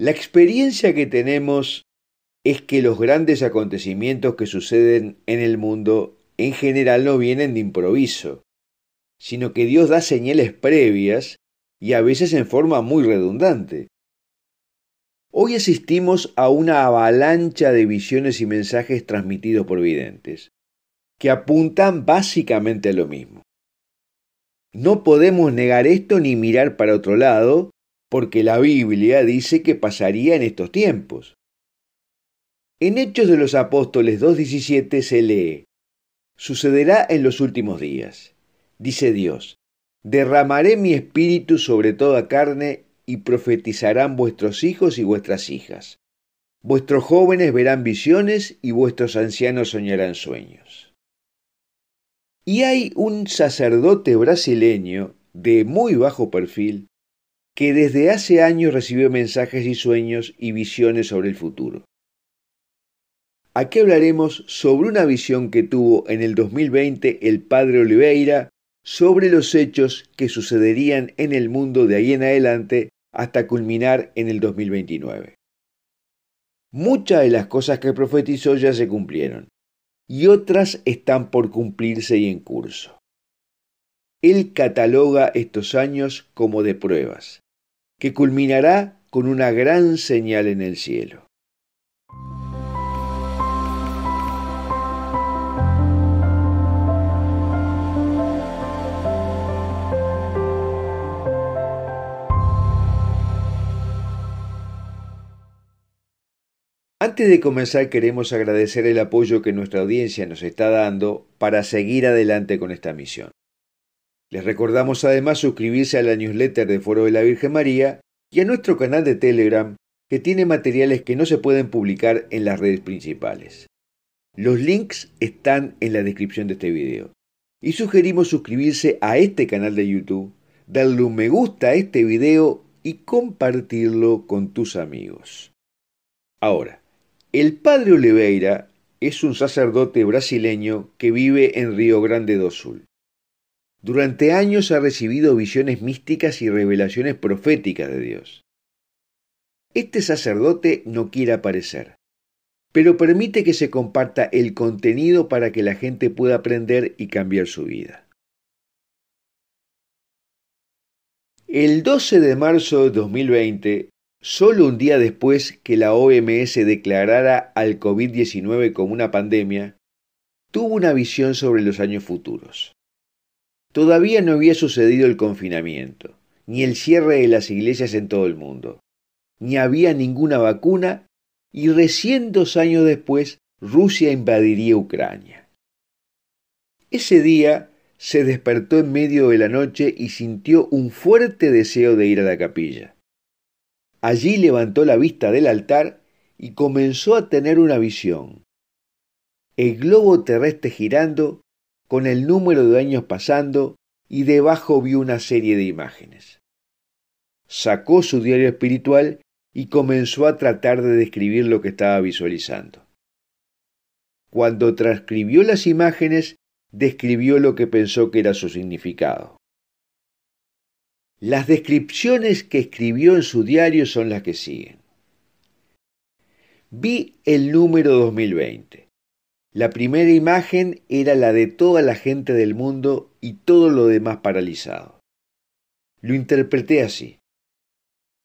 La experiencia que tenemos es que los grandes acontecimientos que suceden en el mundo en general no vienen de improviso, sino que Dios da señales previas y a veces en forma muy redundante. Hoy asistimos a una avalancha de visiones y mensajes transmitidos por videntes, que apuntan básicamente a lo mismo. No podemos negar esto ni mirar para otro lado, porque la Biblia dice que pasaría en estos tiempos. En Hechos de los Apóstoles 2.17 se lee, Sucederá en los últimos días, dice Dios, derramaré mi espíritu sobre toda carne y profetizarán vuestros hijos y vuestras hijas. Vuestros jóvenes verán visiones y vuestros ancianos soñarán sueños. Y hay un sacerdote brasileño de muy bajo perfil que desde hace años recibió mensajes y sueños y visiones sobre el futuro. Aquí hablaremos sobre una visión que tuvo en el 2020 el padre Oliveira sobre los hechos que sucederían en el mundo de ahí en adelante hasta culminar en el 2029. Muchas de las cosas que profetizó ya se cumplieron y otras están por cumplirse y en curso. Él cataloga estos años como de pruebas, que culminará con una gran señal en el cielo. Antes de comenzar queremos agradecer el apoyo que nuestra audiencia nos está dando para seguir adelante con esta misión. Les recordamos además suscribirse a la newsletter de Foro de la Virgen María y a nuestro canal de Telegram que tiene materiales que no se pueden publicar en las redes principales. Los links están en la descripción de este video. Y sugerimos suscribirse a este canal de YouTube, darle un me gusta a este video y compartirlo con tus amigos. Ahora, el padre Oliveira es un sacerdote brasileño que vive en Río Grande do Sul. Durante años ha recibido visiones místicas y revelaciones proféticas de Dios. Este sacerdote no quiere aparecer, pero permite que se comparta el contenido para que la gente pueda aprender y cambiar su vida. El 12 de marzo de 2020, solo un día después que la OMS declarara al COVID-19 como una pandemia, tuvo una visión sobre los años futuros. Todavía no había sucedido el confinamiento, ni el cierre de las iglesias en todo el mundo, ni había ninguna vacuna, y recién dos años después Rusia invadiría Ucrania. Ese día se despertó en medio de la noche y sintió un fuerte deseo de ir a la capilla. Allí levantó la vista del altar y comenzó a tener una visión. El globo terrestre girando con el número de años pasando y debajo vio una serie de imágenes. Sacó su diario espiritual y comenzó a tratar de describir lo que estaba visualizando. Cuando transcribió las imágenes, describió lo que pensó que era su significado. Las descripciones que escribió en su diario son las que siguen. Vi el número 2020. La primera imagen era la de toda la gente del mundo y todo lo demás paralizado. Lo interpreté así.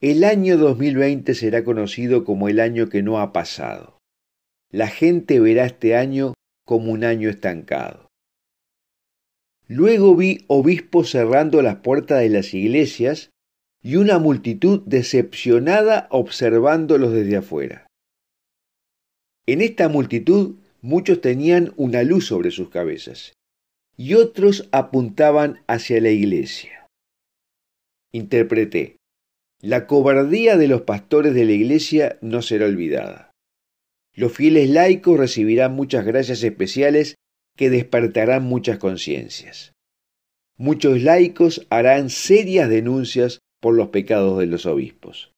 El año 2020 será conocido como el año que no ha pasado. La gente verá este año como un año estancado. Luego vi obispos cerrando las puertas de las iglesias y una multitud decepcionada observándolos desde afuera. En esta multitud muchos tenían una luz sobre sus cabezas y otros apuntaban hacia la iglesia. Interpreté, la cobardía de los pastores de la iglesia no será olvidada. Los fieles laicos recibirán muchas gracias especiales que despertarán muchas conciencias. Muchos laicos harán serias denuncias por los pecados de los obispos.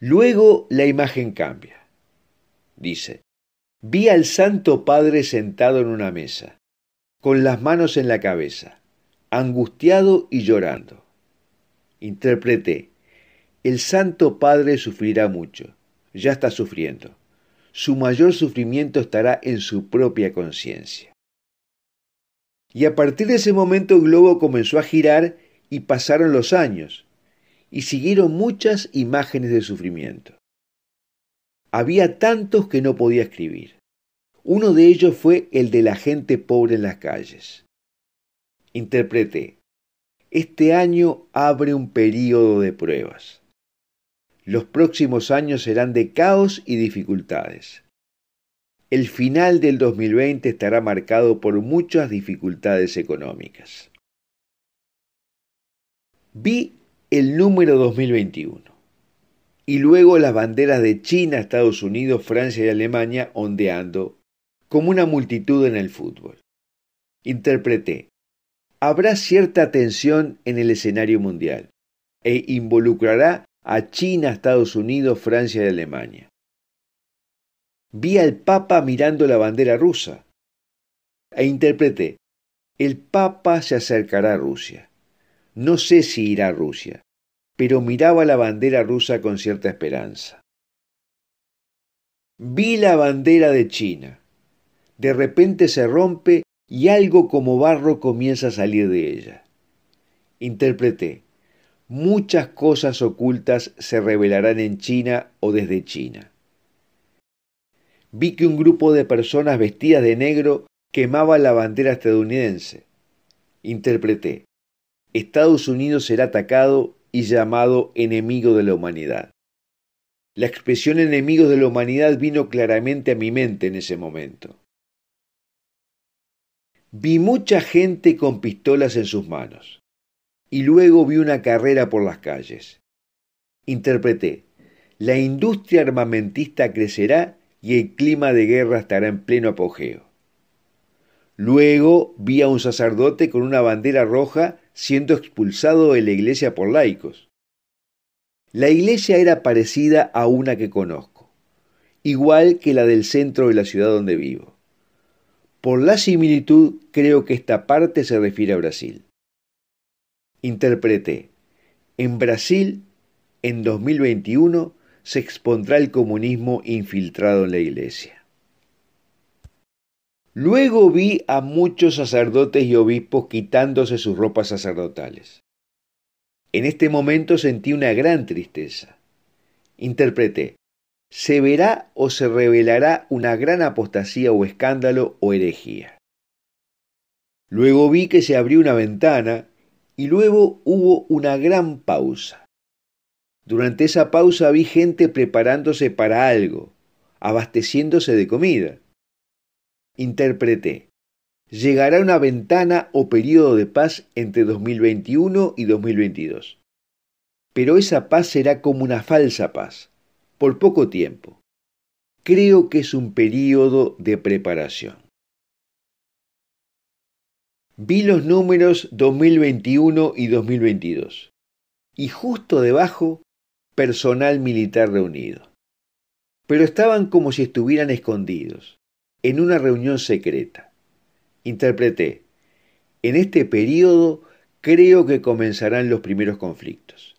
Luego la imagen cambia dice, vi al Santo Padre sentado en una mesa, con las manos en la cabeza, angustiado y llorando. Interpreté, el Santo Padre sufrirá mucho, ya está sufriendo. Su mayor sufrimiento estará en su propia conciencia. Y a partir de ese momento el globo comenzó a girar y pasaron los años, y siguieron muchas imágenes de sufrimiento. Había tantos que no podía escribir. Uno de ellos fue el de la gente pobre en las calles. Interpreté. Este año abre un periodo de pruebas. Los próximos años serán de caos y dificultades. El final del 2020 estará marcado por muchas dificultades económicas. Vi el número 2021 y luego las banderas de China, Estados Unidos, Francia y Alemania ondeando, como una multitud en el fútbol. Interpreté, habrá cierta tensión en el escenario mundial e involucrará a China, Estados Unidos, Francia y Alemania. Vi al Papa mirando la bandera rusa e interpreté, el Papa se acercará a Rusia. No sé si irá a Rusia, pero miraba la bandera rusa con cierta esperanza. Vi la bandera de China. De repente se rompe y algo como barro comienza a salir de ella. Interpreté. Muchas cosas ocultas se revelarán en China o desde China. Vi que un grupo de personas vestidas de negro quemaba la bandera estadounidense. Interpreté. Estados Unidos será atacado y llamado enemigo de la humanidad. La expresión enemigos de la humanidad vino claramente a mi mente en ese momento. Vi mucha gente con pistolas en sus manos y luego vi una carrera por las calles. Interpreté, la industria armamentista crecerá y el clima de guerra estará en pleno apogeo. Luego vi a un sacerdote con una bandera roja siendo expulsado de la iglesia por laicos. La iglesia era parecida a una que conozco, igual que la del centro de la ciudad donde vivo. Por la similitud creo que esta parte se refiere a Brasil. Interpreté, en Brasil, en 2021, se expondrá el comunismo infiltrado en la iglesia. Luego vi a muchos sacerdotes y obispos quitándose sus ropas sacerdotales. En este momento sentí una gran tristeza. Interpreté, se verá o se revelará una gran apostasía o escándalo o herejía. Luego vi que se abrió una ventana y luego hubo una gran pausa. Durante esa pausa vi gente preparándose para algo, abasteciéndose de comida. Interpreté. Llegará una ventana o periodo de paz entre 2021 y 2022. Pero esa paz será como una falsa paz, por poco tiempo. Creo que es un periodo de preparación. Vi los números 2021 y 2022. Y justo debajo, personal militar reunido. Pero estaban como si estuvieran escondidos en una reunión secreta. Interpreté, en este periodo creo que comenzarán los primeros conflictos.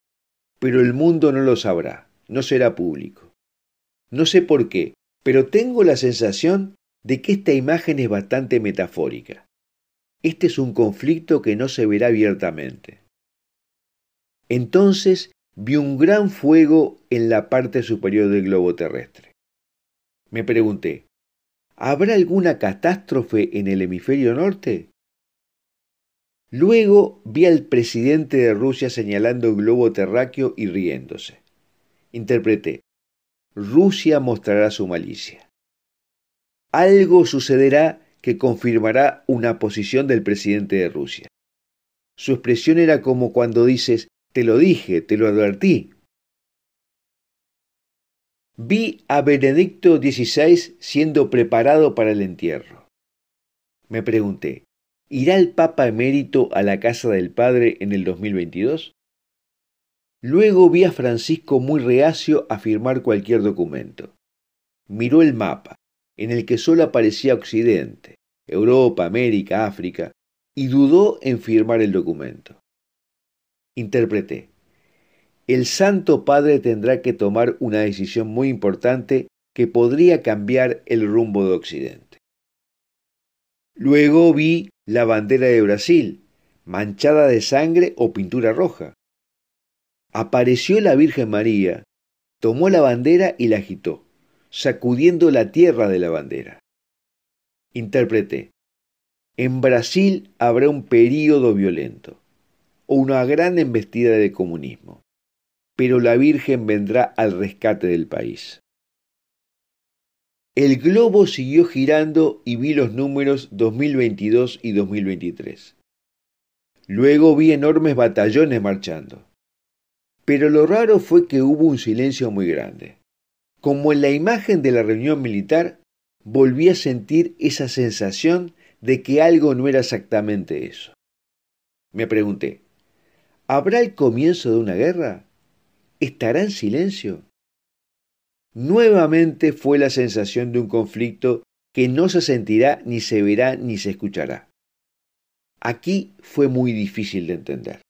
Pero el mundo no lo sabrá, no será público. No sé por qué, pero tengo la sensación de que esta imagen es bastante metafórica. Este es un conflicto que no se verá abiertamente. Entonces vi un gran fuego en la parte superior del globo terrestre. Me pregunté, ¿Habrá alguna catástrofe en el hemisferio norte? Luego vi al presidente de Rusia señalando el globo terráqueo y riéndose. Interpreté. Rusia mostrará su malicia. Algo sucederá que confirmará una posición del presidente de Rusia. Su expresión era como cuando dices, te lo dije, te lo advertí, vi a Benedicto XVI siendo preparado para el entierro. Me pregunté, ¿irá el Papa emérito a la casa del Padre en el 2022? Luego vi a Francisco muy reacio a firmar cualquier documento. Miró el mapa, en el que solo aparecía Occidente, Europa, América, África, y dudó en firmar el documento. Interpreté el Santo Padre tendrá que tomar una decisión muy importante que podría cambiar el rumbo de Occidente. Luego vi la bandera de Brasil, manchada de sangre o pintura roja. Apareció la Virgen María, tomó la bandera y la agitó, sacudiendo la tierra de la bandera. Interpreté. En Brasil habrá un período violento, o una gran embestida de comunismo pero la Virgen vendrá al rescate del país. El globo siguió girando y vi los números 2022 y 2023. Luego vi enormes batallones marchando. Pero lo raro fue que hubo un silencio muy grande. Como en la imagen de la reunión militar, volví a sentir esa sensación de que algo no era exactamente eso. Me pregunté, ¿habrá el comienzo de una guerra? ¿Estará en silencio? Nuevamente fue la sensación de un conflicto que no se sentirá, ni se verá, ni se escuchará. Aquí fue muy difícil de entender.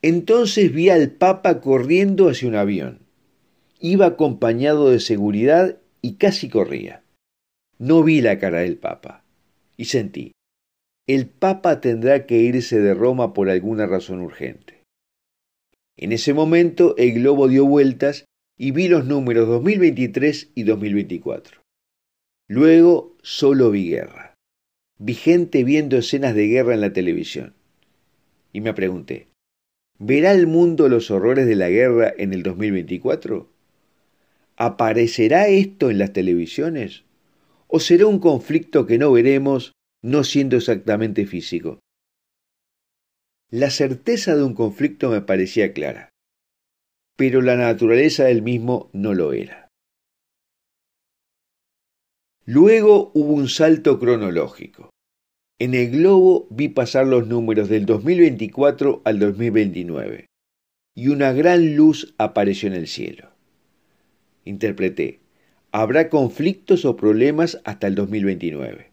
Entonces vi al Papa corriendo hacia un avión. Iba acompañado de seguridad y casi corría. No vi la cara del Papa. Y sentí, el Papa tendrá que irse de Roma por alguna razón urgente. En ese momento el globo dio vueltas y vi los números 2023 y 2024. Luego solo vi guerra. Vi gente viendo escenas de guerra en la televisión. Y me pregunté, ¿verá el mundo los horrores de la guerra en el 2024? ¿Aparecerá esto en las televisiones? ¿O será un conflicto que no veremos no siendo exactamente físico? La certeza de un conflicto me parecía clara, pero la naturaleza del mismo no lo era. Luego hubo un salto cronológico. En el globo vi pasar los números del 2024 al 2029 y una gran luz apareció en el cielo. Interpreté, habrá conflictos o problemas hasta el 2029.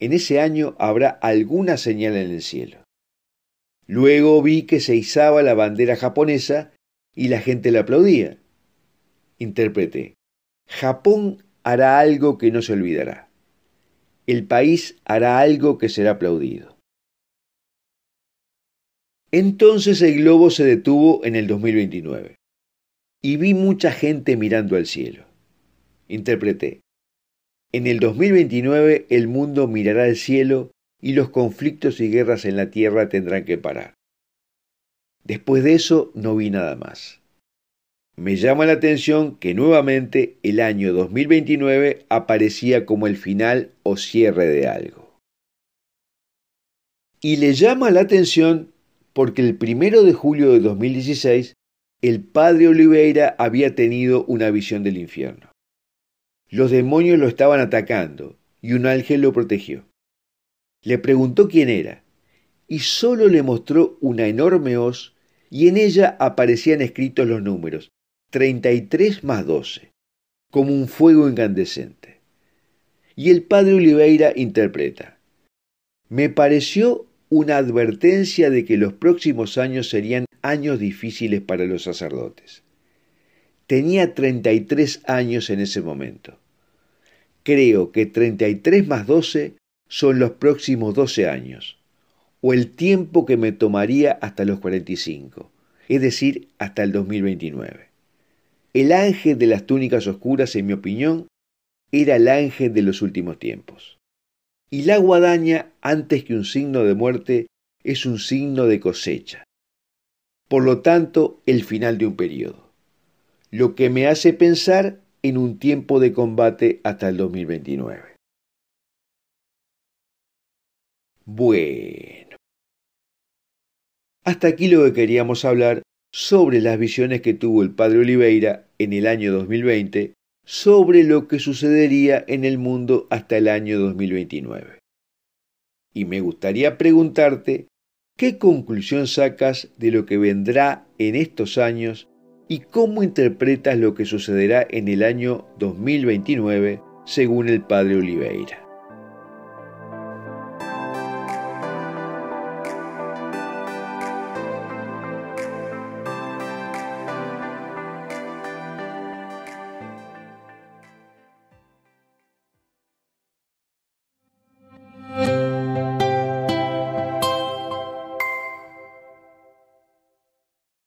En ese año habrá alguna señal en el cielo. Luego vi que se izaba la bandera japonesa y la gente la aplaudía. Interpreté. Japón hará algo que no se olvidará. El país hará algo que será aplaudido. Entonces el globo se detuvo en el 2029 y vi mucha gente mirando al cielo. Interpreté. En el 2029 el mundo mirará al cielo y los conflictos y guerras en la tierra tendrán que parar. Después de eso no vi nada más. Me llama la atención que nuevamente el año 2029 aparecía como el final o cierre de algo. Y le llama la atención porque el primero de julio de 2016 el padre Oliveira había tenido una visión del infierno. Los demonios lo estaban atacando y un ángel lo protegió. Le preguntó quién era, y solo le mostró una enorme hoz, y en ella aparecían escritos los números, 33 más 12, como un fuego incandescente. Y el padre Oliveira interpreta, me pareció una advertencia de que los próximos años serían años difíciles para los sacerdotes. Tenía 33 años en ese momento. Creo que 33 más 12 son los próximos 12 años, o el tiempo que me tomaría hasta los 45, es decir, hasta el 2029. El ángel de las túnicas oscuras, en mi opinión, era el ángel de los últimos tiempos. Y la guadaña, antes que un signo de muerte, es un signo de cosecha. Por lo tanto, el final de un periodo. Lo que me hace pensar en un tiempo de combate hasta el 2029. Bueno. Hasta aquí lo que queríamos hablar sobre las visiones que tuvo el padre Oliveira en el año 2020 sobre lo que sucedería en el mundo hasta el año 2029. Y me gustaría preguntarte, ¿qué conclusión sacas de lo que vendrá en estos años y cómo interpretas lo que sucederá en el año 2029 según el padre Oliveira?